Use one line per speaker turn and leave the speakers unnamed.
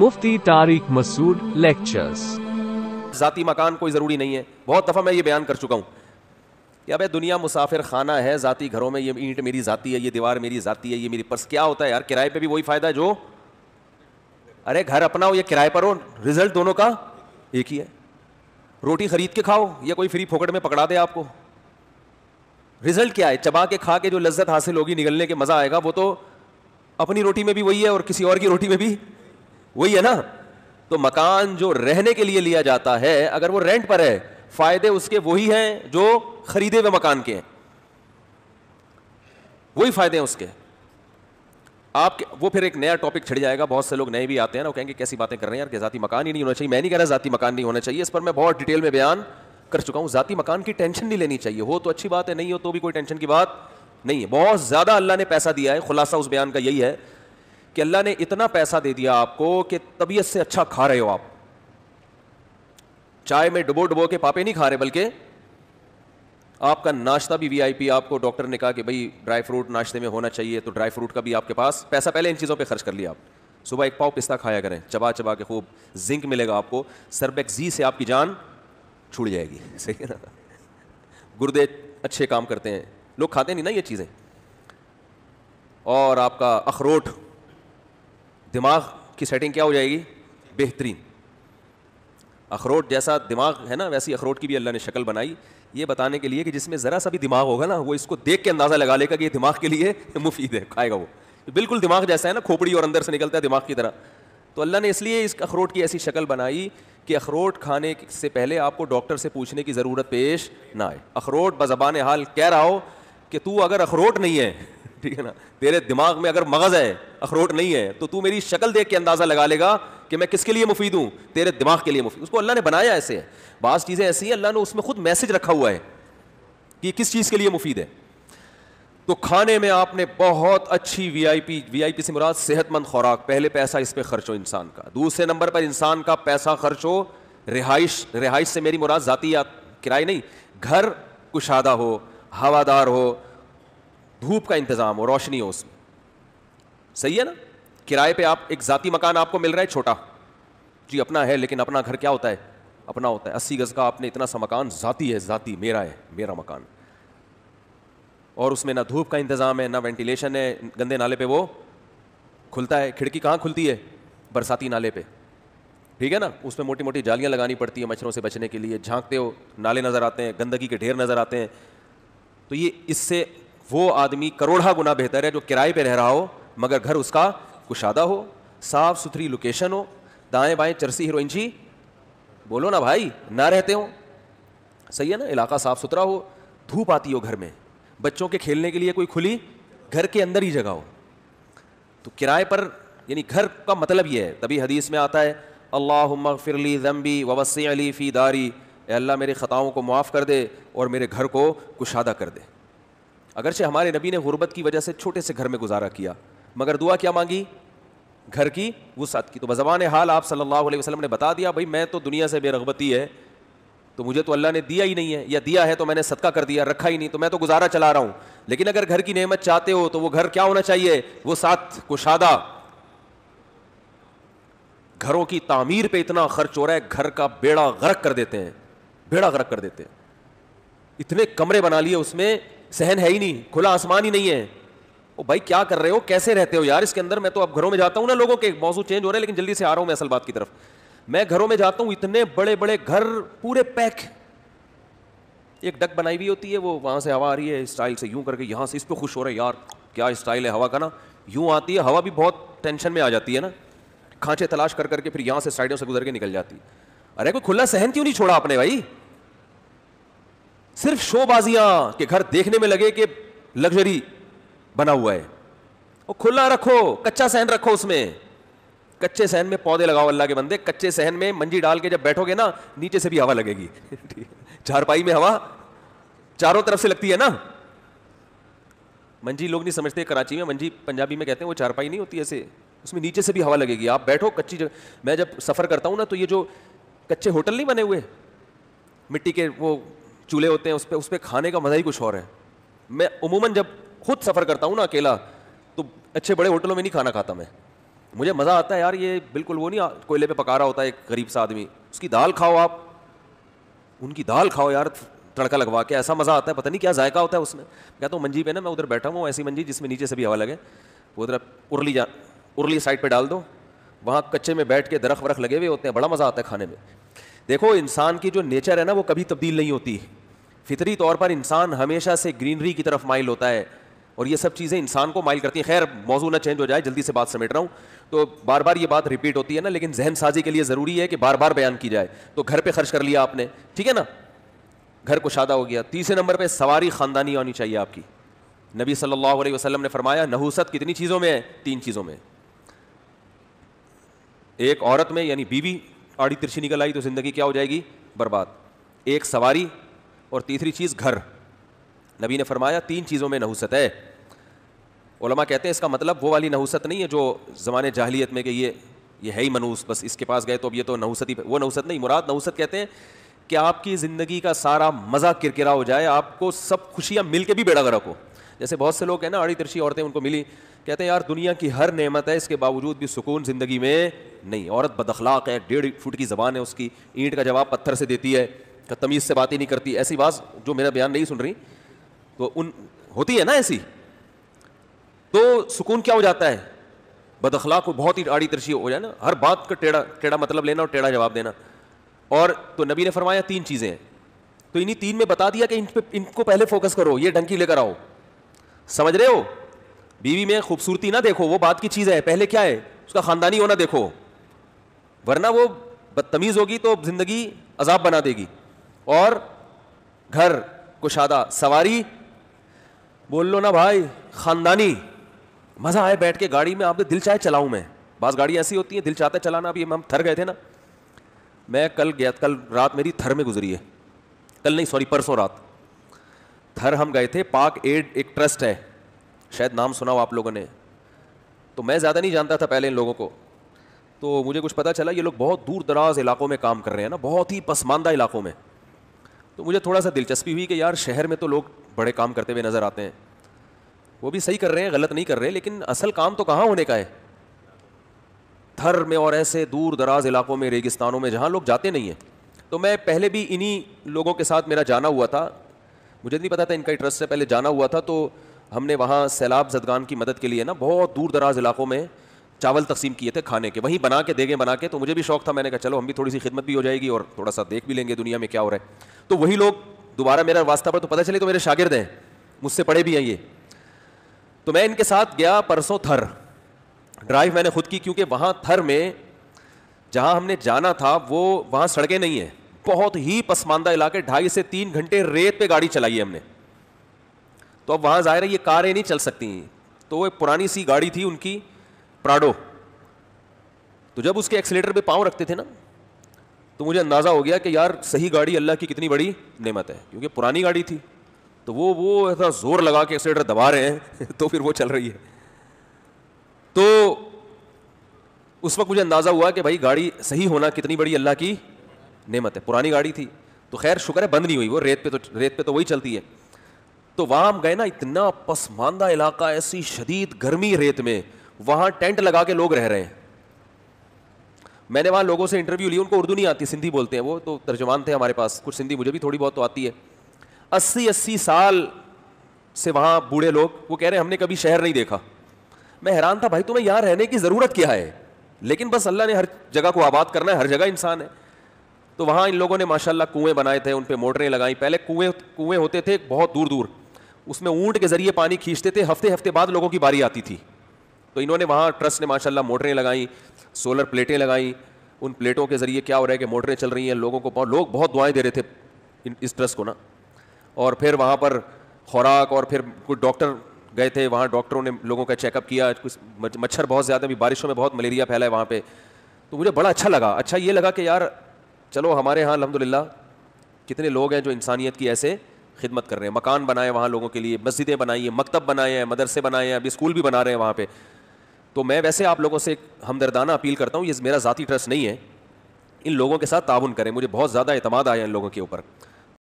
मुफ्ती Tariq Masood lectures जाती मकान कोई ज़रूरी नहीं है बहुत दफ़ा मैं ये बयान कर चुका हूं कि भाई दुनिया मुसाफिर खाना है जाति घरों में ये ईंट मेरी जाति है ये दीवार मेरी जाति है ये मेरी पर्स क्या होता है यार किराए पे भी वही फ़ायदा है जो अरे घर अपना हो या किराए पर हो रिजल्ट दोनों का एक ही है रोटी खरीद के खाओ या कोई फ्री फोकट में पकड़ा दे आपको रिजल्ट क्या है चबा के खा के जो लज्जत हासिल होगी निकलने के मज़ा आएगा वो तो अपनी रोटी में भी वही है और किसी और की रोटी में भी वही है ना तो मकान जो रहने के लिए लिया जाता है अगर वो रेंट पर है फायदे उसके वही हैं जो खरीदे हुए मकान के हैं वही फायदे हैं उसके आप वो फिर एक नया टॉपिक छिड़ जाएगा बहुत से लोग नए भी आते हैं ना वो कहेंगे कैसी बातें कर रहे हैं यार कि जाती मकान ही नहीं होना चाहिए मैं नहीं कह रहा जाती मकान नहीं होना चाहिए इस पर मैं बहुत डिटेल में बयान कर चुका हूं ज़ाती मकान की टेंशन नहीं लेनी चाहिए हो तो अच्छी बात है नहीं हो तो भी कोई टेंशन की बात नहीं है बहुत ज़्यादा अल्लाह ने पैसा दिया है खुलासा उस बयान का यही है कि अल्लाह ने इतना पैसा दे दिया आपको कि तबीयत से अच्छा खा रहे हो आप चाय में डुबो डुबो के पापे नहीं खा रहे बल्कि आपका नाश्ता भी वीआईपी आपको डॉक्टर ने कहा कि भाई ड्राई फ्रूट नाश्ते में होना चाहिए तो ड्राई फ्रूट का भी आपके पास पैसा पहले इन चीज़ों पर खर्च कर लिया आप सुबह एक पाव पिस्ता खाया करें चबा चबा के खूब जिंक मिलेगा आपको सरबेक्जी से आपकी जान छूट जाएगी सही है ना गुरुदेव अच्छे काम करते हैं लोग खाते नहीं ना ये चीज़ें और आपका अखरोट दिमाग की सेटिंग क्या हो जाएगी बेहतरीन अखरोट जैसा दिमाग है ना वैसी अखरोट की भी अल्लाह ने शक्ल बनाई ये बताने के लिए कि जिसमें ज़रा सा भी दिमाग होगा ना वो इसको देख के अंदाज़ा लगा लेगा कि ये दिमाग के लिए मुफीद है खाएगा वो बिल्कुल दिमाग जैसा है ना खोपड़ी और अंदर से निकलता है दिमाग की तरह तो अल्लाह ने इसलिए इस अखरोट की ऐसी शक्ल बनाई कि अखरोट खाने से पहले आपको डॉक्टर से पूछने की ज़रूरत पेश ना आए अखरोट बज़बान हाल कह रहा हो कि तू अगर अखरोट नहीं है ठीक है ना तेरे दिमाग में अगर मगज़ है अखरोट नहीं है तो तू मेरी शक्ल देख के अंदाज़ा लगा लेगा कि मैं किसके लिए मुफीद हूँ तेरे दिमाग के लिए मुफीद उसको अल्लाह ने बनाया ऐसे है बाज़ चीज़ें ऐसी हैं अल्लाह ने उसमें खुद मैसेज रखा हुआ है कि किस चीज़ के लिए मुफीद है तो खाने में आपने बहुत अच्छी V V I P I P से मुराद सेहतमंद खुराक पहले पैसा इस पर खर्च हो इंसान का दूसरे नंबर पर इंसान का पैसा खर्च हो रिहाइश रिहाइश से मेरी मुराद ज़ाती या किराए नहीं घर कुशादा हो हवादार हो धूप का इंतज़ाम हो रोशनी हो उसमें सही है ना किराए पर आप एक ज़ाती मकान आपको मिल रहा है छोटा जी अपना है लेकिन अपना घर क्या होता है अपना होता है अस्सी गज़ का आपने इतना सा मकान ज़ाती है ज़ाती मेरा है मेरा मकान और उसमें ना धूप का इंतज़ाम है ना वेंटिलेशन है गंदे नाले पे वो खुलता है खिड़की कहाँ खुलती है बरसाती नाले पे ठीक है ना उसमें मोटी मोटी जालियाँ लगानी पड़ती है मच्छरों से बचने के लिए झांकते हो नाले नज़र आते हैं गंदगी के ढेर नज़र आते हैं तो ये इससे वो आदमी करोड़ा गुना बेहतर है जो किराए पर रह रहा हो मगर घर उसका कुशादा हो साफ़ सुथरी लोकेशन हो दाएँ बाएँ चरसी हीरोइन जी बोलो ना भाई ना रहते हो सही है ना इलाका साफ़ सुथरा हो धूप आती हो घर में बच्चों के खेलने के लिए कोई खुली घर के अंदर ही जगह हो तो किराए पर यानी घर का मतलब ये है तभी हदीस में आता है अल्लाह मगफिरली जम्बी ववसी अली फ़ी दारी अल्लाह मेरे ख़ताओं को माफ़ कर दे और मेरे घर को कुशादा कर दे अगरचे हमारे नबी ने गुर्बत की वजह से छोटे से घर में गुजारा किया मगर दुआ क्या मांगी घर की वसात की तो बजबान हाल आप सल्लल्लाहु वसलम ने बता दिया भाई मैं तो दुनिया से बेरगबती है तो मुझे तो अल्लाह ने दिया ही नहीं है या दिया है तो मैंने सदका कर दिया रखा ही नहीं तो मैं तो गुजारा चला रहा हूँ लेकिन अगर घर की नियमत चाहते हो तो वो घर क्या होना चाहिए वो साथ कुशादा घरों की तामीर पे इतना खर्च हो रहा है घर का बेड़ा गरक कर देते हैं बेड़ा गरक कर देते हैं इतने कमरे बना लिए उसमें सहन है ही नहीं खुला आसमान ही नहीं है ओ भाई क्या कर रहे हो कैसे रहते हो यार इसके अंदर मैं तो अब घरों में जाता हूँ ना लोगों के मौजूद चेंज हो रहे हैं लेकिन जल्दी से आ रहा हूँ मैं असल बात की तरफ मैं घरों में जाता हूँ इतने बड़े बड़े घर पूरे पैक एक डक बनाई हुई होती है वो वहां से हवा आ रही है स्टाइल से यूं करके यहां से इस पर खुश हो रहा है यार क्या स्टाइल है हवा का ना यूं आती है हवा भी बहुत टेंशन में आ जाती है ना खांचे तलाश कर करके फिर यहाँ से साइडों से गुजर के निकल जाती है अरे कोई खुला सहन क्यों नहीं छोड़ा आपने भाई सिर्फ शोबाजिया के घर देखने में लगे कि लग्जरी बना हुआ है वो खुला रखो कच्चा सहन रखो उसमें कच्चे सहन में पौधे लगाओ अल्लाह के बंदे कच्चे सहन में मंजी डाल के जब बैठोगे ना नीचे से भी हवा लगेगी झारपाई में हवा चारों तरफ से लगती है ना मंजी लोग नहीं समझते कराची में मंजी पंजाबी में कहते हैं वो चारपाई नहीं होती ऐसे उसमें नीचे से भी हवा लगेगी आप बैठो कच्ची जगह मैं जब सफ़र करता हूँ ना तो ये जो कच्चे होटल नहीं बने हुए मिट्टी के वो चूल्हे होते हैं उस पर उस पर खाने का मज़ा ही कुछ और है मैं उमूमन जब खुद सफ़र करता हूँ ना अकेला तो अच्छे बड़े होटलों में नहीं खाना खाता मैं मुझे मज़ा आता है यार ये बिल्कुल वो नहीं कोयले पे पका रहा होता है एक गरीब सा आदमी उसकी दाल खाओ आप उनकी दाल खाओ यार तड़का लगवा के ऐसा मज़ा आता है पता नहीं क्या जायका होता है उसमें क्या तो मंजी पे ना मैं उधर बैठा हूँ ऐसी मंजी जिसमें नीचे से भी हवा लगे वो उधर उर्ली जा उर्ली साइड पर डाल दो वहाँ कच्चे में बैठ के दरख वरख लगे हुए होते हैं बड़ा मज़ा आता है खाने में देखो इंसान की जो नेचर है ना वो कभी तब्दील नहीं होती फितरी तौर पर इंसान हमेशा से ग्रीनरी की तरफ माइल होता है और ये सब चीज़ें इंसान को माइल करती हैं खैर मौजू ना चेंज हो जाए जल्दी से बात समेट रहा हूँ तो बार बार ये बात रिपीट होती है ना लेकिन जहन साजी के लिए ज़रूरी है कि बार बार बयान की जाए तो घर पर खर्च कर लिया आपने ठीक है ना घर को शादा हो गया तीसरे नंबर पर सवारी ख़ानदानी होनी चाहिए आपकी नबी सल्लल्लाहु अलैहि वसल्लम ने फरमाया नहूसत कितनी चीज़ों में है तीन चीज़ों में एक औरत में यानी बीवी आड़ी तिरछी निकल आई तो ज़िंदगी क्या हो जाएगी बर्बाद एक सवारी और तीसरी चीज़ घर नबी ने फरमाया तीन चीज़ों में नहुसत है ओलमा कहते हैं इसका मतलब वो वाली नहुसत नहीं है जो ज़माने जाहलीत में कि ये ये है ही मनूस बस इसके पास गए तो अब ये तो नहुसत ही वो नहुसत नहीं मुराद नहुसत कहते हैं कि आपकी ज़िंदगी का सारा मज़ा किरकिरा हो जाए आपको सब खुशियाँ मिल के भी बेड़ा गर्क हो जैसे बहुत से लोग हैं ना अड़ी तिरछी औरतें उनको मिली कहते हैं यार दुनिया की हर नेमत है इसके बावजूद भी सुकून ज़िंदगी में नहीं औरत बदखलाक है डेढ़ फुट की ज़बान है उसकी ईंट का जवाब पत्थर से देती है तमीज़ से बात ही नहीं करती ऐसी बात जो मेरा बयान नहीं सुन रही तो उन होती है ना ऐसी तो सुकून क्या हो जाता है बदखला को बहुत ही आड़ी तरशी हो जाए ना हर बात का टेढ़ा टेढ़ा मतलब लेना और टेढ़ा जवाब देना और तो नबी ने फरमाया तीन चीज़ें हैं तो इन्हीं तीन में बता दिया कि इन पे इनको पहले फोकस करो ये ढंकी लेकर आओ समझ रहे हो बीवी में खूबसूरती ना देखो वो बात की चीज़ है पहले क्या है उसका ख़ानदानी होना देखो वरना वो बदतमीज़ होगी तो ज़िंदगी अजाब बना देगी और घर कुशादा सवारी बोल लो ना भाई ख़ानदानी मज़ा आए बैठ के गाड़ी में आपने दिल चाहे चलाऊँ मैं बस गाड़ी ऐसी होती है दिल चाहता चलाना अभी हम थर गए थे ना मैं कल गया कल रात मेरी थर में गुजरी है कल नहीं सॉरी परसों रात थर हम गए थे पाक एड एक ट्रस्ट है शायद नाम सुना हो आप लोगों ने तो मैं ज़्यादा नहीं जानता था पहले इन लोगों को तो मुझे कुछ पता चला ये लोग बहुत दूर दराज इलाकों में काम कर रहे हैं ना बहुत ही पसमानदा इलाकों में तो मुझे थोड़ा सा दिलचस्पी हुई कि यार शहर में तो लोग बड़े काम करते हुए नज़र आते हैं वो भी सही कर रहे हैं गलत नहीं कर रहे लेकिन असल काम तो कहाँ होने का है थर में और ऐसे दूर दराज इलाकों में रेगिस्तानों में जहाँ लोग जाते नहीं हैं तो मैं पहले भी इन्हीं लोगों के साथ मेरा जाना हुआ था मुझे नहीं पता था इनका इंटरेस्ट से पहले जाना हुआ था तो हमने वहाँ सैलाब जदगान की मदद के लिए ना बहुत दूर दराज इलाकों में चावल तकसीम किए थे खाने के वहीं बना के देगे बना के तो मुझे भी शौक था मैंने कहा चलो हम भी थोड़ी सी खिदमत भी हो जाएगी और थोड़ा सा देख भी लेंगे दुनिया में क्या हो रहा है तो वही लोग दोबारा मेरा वास्ता पर तो पता चले तो मेरे शागिर्द हैं मुझसे पढ़े भी हैं ये तो मैं इनके साथ गया परसों थर ड्राइव मैंने खुद की क्योंकि वहाँ थर में जहाँ हमने जाना था वो वहाँ सड़कें नहीं हैं बहुत ही पसमानदा इलाके ढाई से तीन घंटे रेत पे गाड़ी चलाई है हमने तो अब वहाँ ज़ाहिर है ये कारें नहीं चल सकती तो वो एक पुरानी सी गाड़ी थी उनकी प्राडो तो जब उसके एक्सीटर पर पाँव रखते थे ना तो मुझे अंदाज़ा हो गया कि यार सही गाड़ी अल्लाह की कितनी बड़ी नेमत है क्योंकि पुरानी गाड़ी थी तो वो वो ऐसा ज़ोर लगा के एक्सीटर दबा रहे हैं तो फिर वो चल रही है तो उस वक्त मुझे अंदाज़ा हुआ कि भाई गाड़ी सही होना कितनी बड़ी अल्लाह की नेमत है पुरानी गाड़ी थी तो खैर शुक्र है बंद नहीं हुई वो रेत पे तो रेत पे तो वही चलती है तो वहाँ हम गए ना इतना पसमानदा इलाका ऐसी शदीद गर्मी रेत में वहाँ टेंट लगा के लोग रह रहे हैं मैंने वहाँ लोगों से इंटरव्यू ली उनको उर्दू नहीं आती सिंधी बोलते हैं वो तो तर्जमान थे हमारे पास कुछ सिंधी मुझे भी थोड़ी बहुत तो आती है अस्सी अस्सी साल से वहाँ बूढ़े लोग वो कह रहे हैं हमने कभी शहर नहीं देखा मैं हैरान था भाई तुम्हें यहाँ रहने की ज़रूरत क्या है लेकिन बस अल्लाह ने हर जगह को आबाद करना है हर जगह इंसान है तो वहाँ इन लोगों ने माशाल्लाह कुएं बनाए थे उन पर मोटरें लगाई पहले कुएं कुएं होते थे बहुत दूर दूर उसमें ऊंट के ज़रिए पानी खींचते थे हफ्ते हफ्ते बाद लोगों की बारी आती थी तो इन्होंने वहाँ ट्रस्ट ने माशाल्लाह मोटरें लगाई सोलर प्लेटें लगाई उन प्लेटों के ज़रिए क्या हो रहा है कि मोटरें चल रही हैं लोगों को बहुत लोग बहुत दुआएं दे रहे थे इस ट्रस्ट को ना और फिर वहाँ पर खुराक और फिर कुछ डॉक्टर गए थे वहाँ डॉक्टरों ने लोगों का चेकअप किया कुछ मच्छर बहुत ज़्यादा भी बारिशों में बहुत मलेरिया फैला है वहाँ पर तो मुझे बड़ा अच्छा लगा अच्छा ये लगा कि यार चलो हमारे यहाँ अलहमदिल्ला कितने लोग हैं जो इंसानियत की ऐसे खिदमत कर रहे हैं मकान बनाए वहाँ लोगों के लिए मस्जिदें बनाई हैं मकतब बनाए हैं मदरसे बनाए हैं अभी स्कूल भी बना रहे हैं वहाँ पर तो मैं वैसे आप लोगों से हमदर्दाना अपील करता हूँ ये मेरा ज़ाती ट्रस्ट नहीं है इन लोगों के साथ ताउन करें मुझे बहुत ज़्यादा अतमाद आया इन लोगों के ऊपर